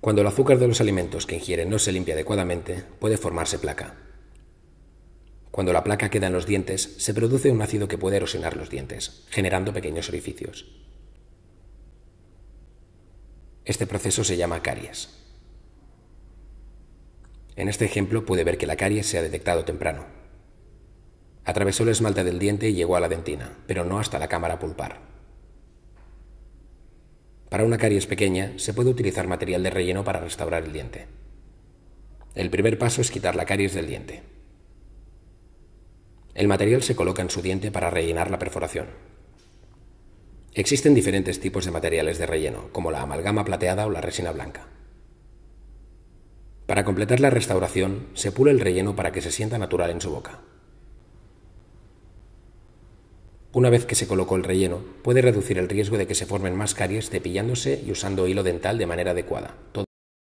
Cuando el azúcar de los alimentos que ingieren no se limpia adecuadamente, puede formarse placa. Cuando la placa queda en los dientes, se produce un ácido que puede erosionar los dientes, generando pequeños orificios. Este proceso se llama caries. En este ejemplo puede ver que la caries se ha detectado temprano. Atravesó el esmalte del diente y llegó a la dentina, pero no hasta la cámara pulpar. Para una caries pequeña se puede utilizar material de relleno para restaurar el diente. El primer paso es quitar la caries del diente. El material se coloca en su diente para rellenar la perforación. Existen diferentes tipos de materiales de relleno, como la amalgama plateada o la resina blanca. Para completar la restauración, se pula el relleno para que se sienta natural en su boca. Una vez que se colocó el relleno, puede reducir el riesgo de que se formen más caries cepillándose y usando hilo dental de manera adecuada.